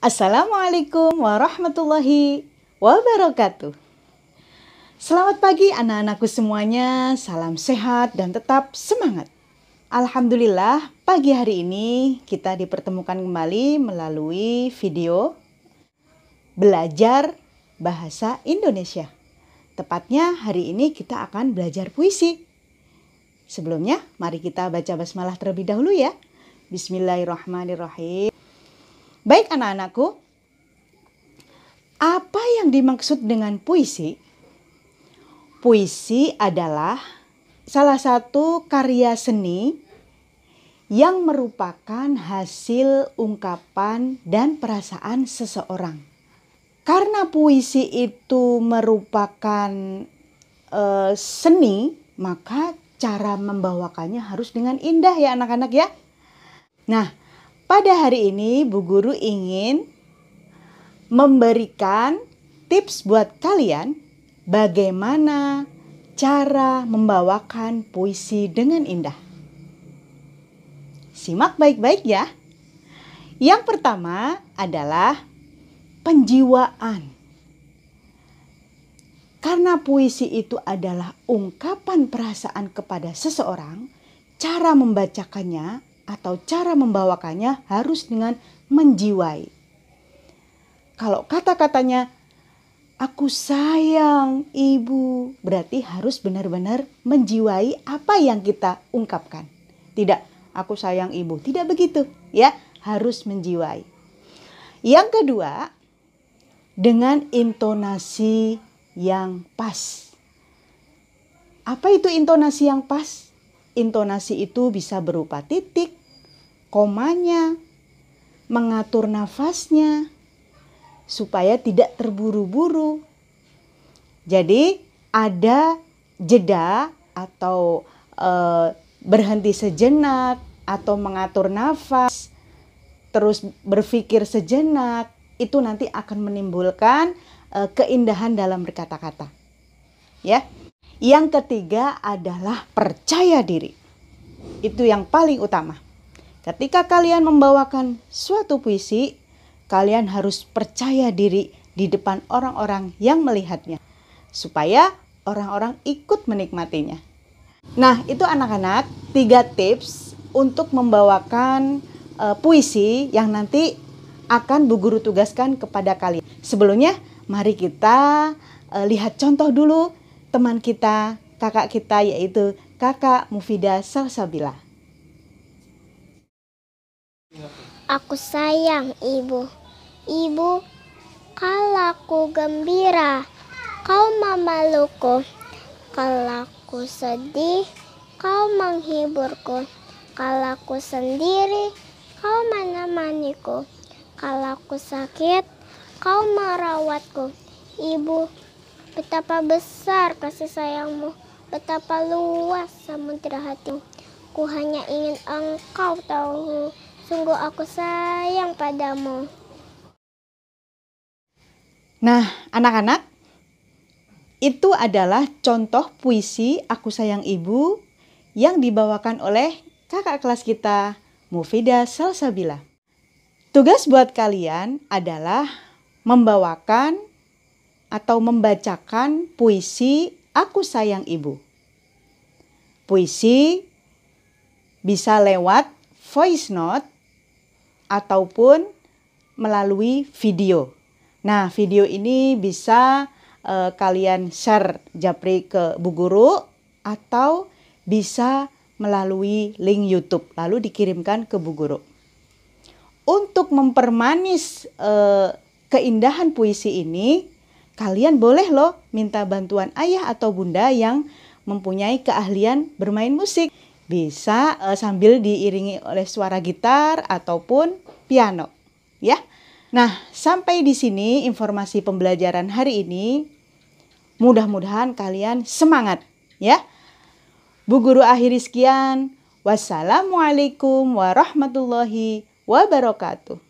Assalamualaikum warahmatullahi wabarakatuh. Selamat pagi anak-anakku semuanya, salam sehat dan tetap semangat. Alhamdulillah, pagi hari ini kita dipertemukan kembali melalui video belajar bahasa Indonesia. Tepatnya hari ini kita akan belajar puisi. Sebelumnya, mari kita baca basmalah terlebih dahulu ya. Bismillahirrahmanirrahim. Baik anak-anakku, apa yang dimaksud dengan puisi? Puisi adalah salah satu karya seni yang merupakan hasil ungkapan dan perasaan seseorang. Karena puisi itu merupakan e, seni, maka cara membawakannya harus dengan indah ya anak-anak ya. Nah, pada hari ini Bu Guru ingin memberikan tips buat kalian bagaimana cara membawakan puisi dengan indah. Simak baik-baik ya. Yang pertama adalah penjiwaan. Karena puisi itu adalah ungkapan perasaan kepada seseorang, cara membacakannya atau cara membawakannya harus dengan menjiwai. Kalau kata-katanya aku sayang ibu, berarti harus benar-benar menjiwai apa yang kita ungkapkan. Tidak, aku sayang ibu. Tidak begitu, ya. Harus menjiwai. Yang kedua, dengan intonasi yang pas. Apa itu intonasi yang pas? Intonasi itu bisa berupa titik, komanya, mengatur nafasnya, supaya tidak terburu-buru. Jadi, ada jeda atau e, berhenti sejenak, atau mengatur nafas, terus berpikir sejenak, itu nanti akan menimbulkan e, keindahan dalam berkata-kata. Ya. Yang ketiga adalah percaya diri. Itu yang paling utama. Ketika kalian membawakan suatu puisi, kalian harus percaya diri di depan orang-orang yang melihatnya, supaya orang-orang ikut menikmatinya. Nah, itu anak-anak tiga tips untuk membawakan e, puisi yang nanti akan Bu Guru tugaskan kepada kalian. Sebelumnya, mari kita e, lihat contoh dulu teman kita, kakak kita, yaitu Kakak Mufida Salsabila. Aku sayang ibu. Ibu, kalau aku gembira, kau memelukku. aku sedih, kau menghiburku. kalau aku sendiri, kau menemaniku. aku sakit, kau merawatku. Ibu, betapa besar kasih sayangmu, betapa luas samudera hatimu. Ku hanya ingin engkau tahu sungguh aku sayang padamu. Nah, anak-anak, itu adalah contoh puisi Aku Sayang Ibu yang dibawakan oleh kakak kelas kita, Mufida Salsabila. Tugas buat kalian adalah membawakan atau membacakan puisi Aku Sayang Ibu. Puisi bisa lewat voice note ataupun melalui video. Nah, video ini bisa uh, kalian share japri ke Bu Guru atau bisa melalui link YouTube lalu dikirimkan ke Bu Guru. Untuk mempermanis uh, keindahan puisi ini, kalian boleh loh minta bantuan ayah atau bunda yang mempunyai keahlian bermain musik. Bisa uh, sambil diiringi oleh suara gitar ataupun piano, ya. Nah, sampai di sini informasi pembelajaran hari ini. Mudah-mudahan kalian semangat, ya. Bu guru akhiri sekian. Wassalamualaikum warahmatullahi wabarakatuh.